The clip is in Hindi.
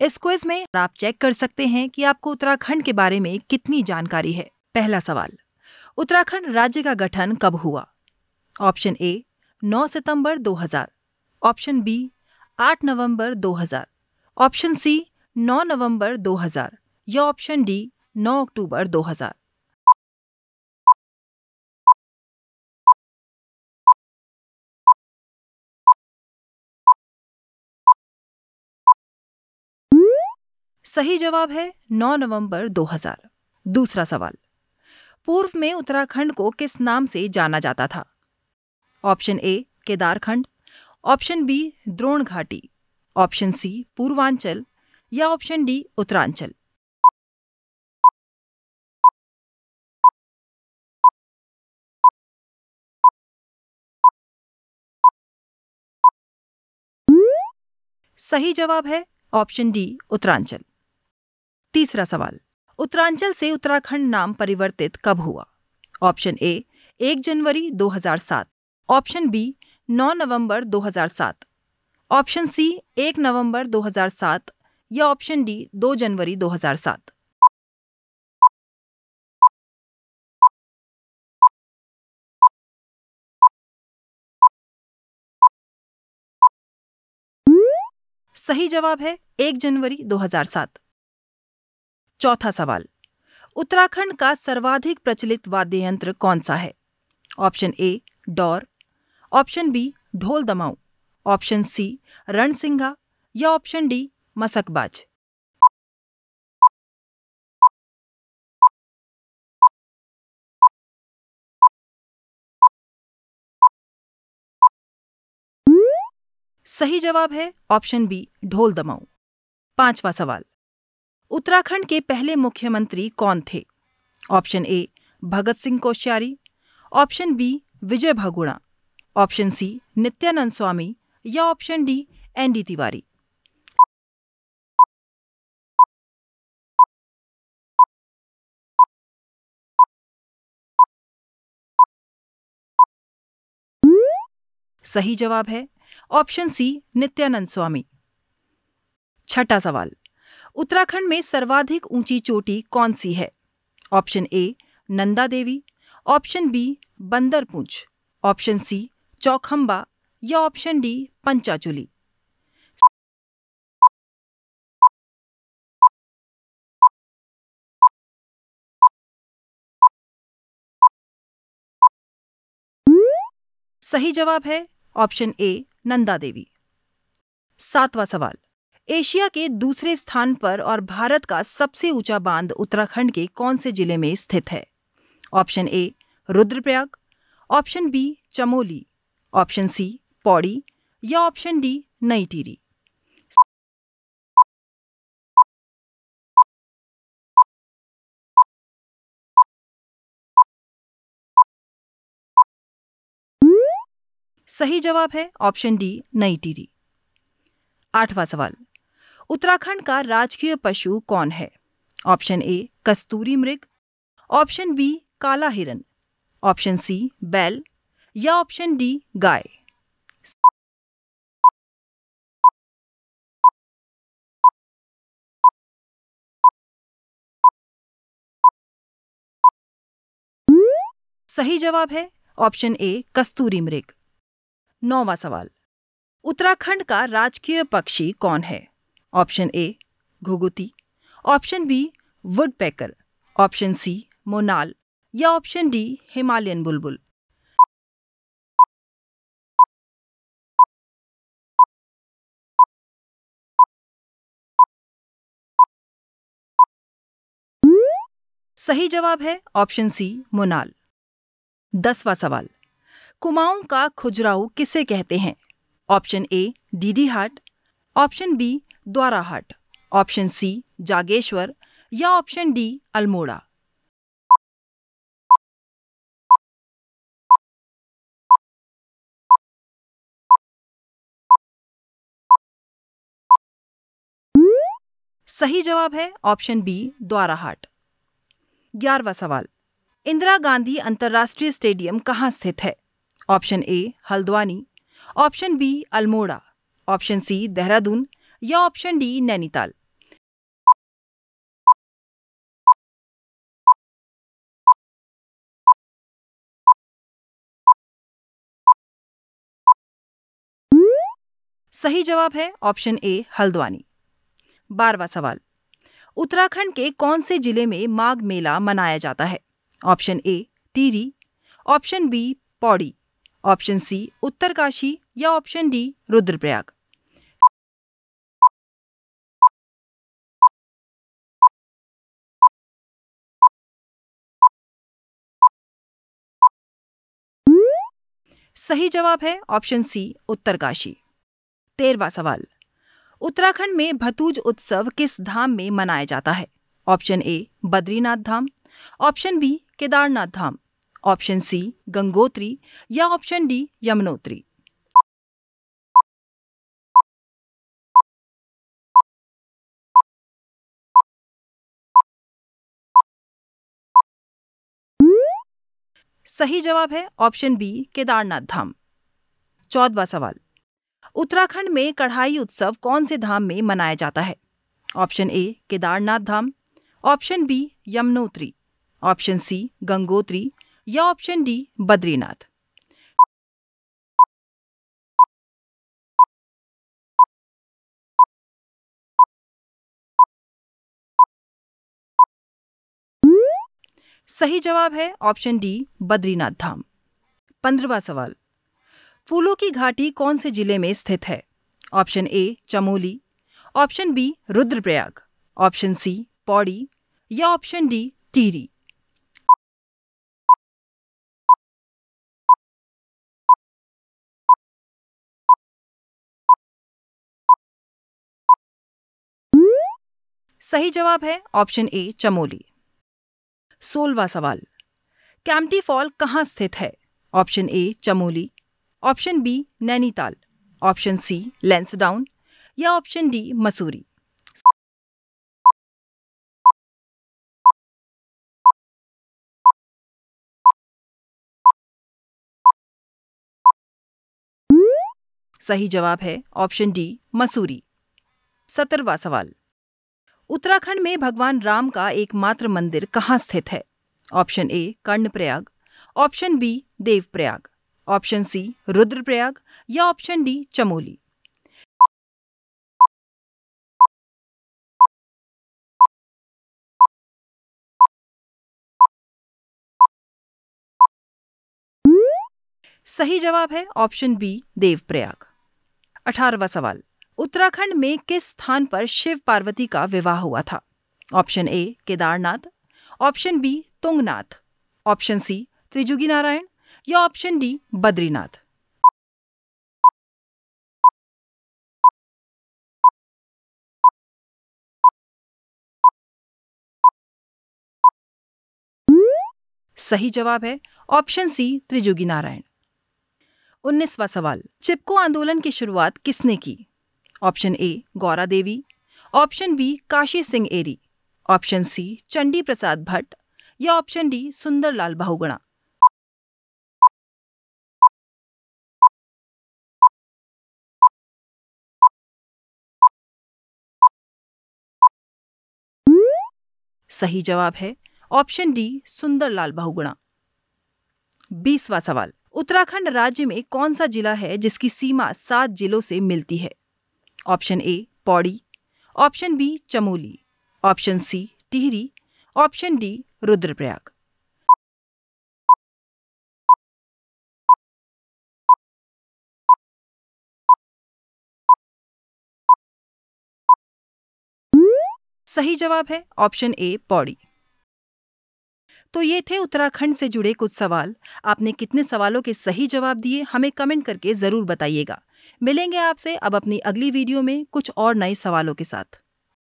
इस क्विज में आप चेक कर सकते हैं कि आपको उत्तराखंड के बारे में कितनी जानकारी है पहला सवाल उत्तराखंड राज्य का गठन कब हुआ ऑप्शन ए 9 सितंबर 2000 ऑप्शन बी 8 नवंबर 2000 ऑप्शन सी 9 नवंबर 2000 या ऑप्शन डी 9 अक्टूबर सही जवाब है 9 नवंबर 2000। दूसरा सवाल पूर्व में उत्तराखंड को किस नाम से जाना जाता था option A Kedarkhand option B Drona Ghati option सी पूर्वांचल या ऑप्शन डी उत्तरांचल सही जवाब है ऑप्शन डी उत्तरांचल तीसरा सवाल उत्तरांचल से उत्तराखंड नाम परिवर्तित कब हुआ ऑप्शन ए एक जनवरी 2007 ऑप्शन बी 9 नवंबर 2007 ऑप्शन सी एक नवंबर 2007 या ऑप्शन डी 2 जनवरी 2007 सही जवाब है एक जनवरी 2007 चौथा सवाल उत्तराखंड का सर्वाधिक प्रचलित वाद्य यंत्र कौन सा है ऑप्शन ए डौर ऑप्शन बी ढोल दमाऊ ऑप्शन सी रणसिंघा या ऑप्शन डी मसकबाज सही जवाब है ऑप्शन बी ढोल दमाऊ पांचवा सवाल उत्तराखंड के पहले मुख्यमंत्री कौन थे option A Bhagat Singh Koshyari option B Vijay Bahuguna option C Nityanand Swami या option D N D Tiwari सही जवाब है ऑप्शन सी नित्यानंद स्वामी छठा सवाल उत्तराखंड में सर्वाधिक ऊंची चोटी कौन सी है option A Nanda Devi option B Bandarpunch option C Chaukhamba या ऑप्शन डी पंचाचुली सही जवाब है ऑप्शन ए नंदा देवी सातवां सवाल एशिया के दूसरे स्थान पर और भारत का सबसे ऊंचा बांध उत्तराखंड के कौन से जिले में स्थित है option A Rudraprayag option B Chamoli option C Pauri या ऑप्शन डी नई टीरी सही जवाब है ऑप्शन डी नई टीरी आठवां सवाल उत्तराखंड का राजकीय पशु कौन है ऑप्शन ए कस्तूरी मृग ऑप्शन बी काला हिरन ऑप्शन सी बैल या ऑप्शन डी गाय सही जवाब है ऑप्शन ए कस्तूरी मृग नौवा सवाल उत्तराखंड का राजकीय पक्षी कौन है option A Ghughuti option B woodpecker option C Monal या ऑप्शन डी हिमालयन बुलबुल सही जवाब है ऑप्शन सी मोनाल दसवा सवाल कुमाऊं का खुजराऊ किसे कहते हैं ऑप्शन ए डीडी हार्ट option B Dwarahat option C Jageshwar या ऑप्शन डी अल्मोड़ा सही जवाब है ऑप्शन बी द्वाराहाट ग्यारहवा सवाल इंदिरा गांधी अंतर्राष्ट्रीय स्टेडियम कहां स्थित है option A Haldwani option B Almora option C Dehradun या ऑप्शन डी नैनीताल सही जवाब है ऑप्शन ए हल्द्वानी बारवा सवाल उत्तराखंड के कौन से जिले में माघ मेला मनाया जाता है option A Tehri option B Pauri option C Uttarkashi या ऑप्शन डी रुद्रप्रयाग सही जवाब है ऑप्शन सी उत्तरकाशी तेरवा सवाल उत्तराखंड में भतूज उत्सव किस धाम में मनाया जाता है option A Badrinath Dham option B Kedarnath Dham option C Gangotri या ऑप्शन डी यमुनोत्री सही जवाब है ऑप्शन बी केदारनाथ धाम चौदवा सवाल उत्तराखंड में कढ़ाई उत्सव कौन से धाम में मनाया जाता है option A Kedarnath Dham option B Yamunotri option C Gangotri या ऑप्शन डी बद्रीनाथ सही जवाब है ऑप्शन डी बद्रीनाथ धाम पंद्रवा सवाल फूलों की घाटी कौन से जिले में स्थित है option A Chamoli option B Rudraprayag option C Pauri या ऑप्शन डी टीरी सही जवाब है ऑप्शन ए चमोली सोलवा सवाल कैम्टी फॉल कहाँ स्थित है option A Chamoli option B Nainital option C Lansdowne या ऑप्शन डी मसूरी सही जवाब है ऑप्शन डी मसूरी सत्रवा सवाल उत्तराखंड में भगवान राम का एकमात्र मंदिर कहाँ स्थित है option A Karnaprayag option B Devprayag option C Rudraprayag या ऑप्शन डी चमोली सही जवाब है ऑप्शन बी देवप्रयाग अठारवा सवाल उत्तराखंड में किस स्थान पर शिव पार्वती का विवाह हुआ था option A Kedarnath option B Tungnath option C Triyugi Narayan या ऑप्शन डी बद्रीनाथ सही जवाब है ऑप्शन सी त्रिजुगी नारायण उन्नीसवा सवाल चिपको आंदोलन की शुरुआत किसने की option A Gaura Devi option B Kashi Singh Airy option C Chandi Prasad Bhatt या ऑप्शन डी सुंदरलाल बहुगुणा सही जवाब है ऑप्शन डी सुंदरलाल बहुगुणा बीसवा सवाल उत्तराखंड राज्य में कौन सा जिला है जिसकी सीमा सात जिलों से मिलती है option A Pauri option B Chamoli option C Tehri option D Rudraprayag सही जवाब है ऑप्शन ए पौड़ी तो ये थे उत्तराखंड से जुड़े कुछ सवाल आपने कितने सवालों के सही जवाब दिए हमें कमेंट करके ज़रूर बताइएगा मिलेंगे आपसे अब अपनी अगली वीडियो में कुछ और नए सवालों के साथ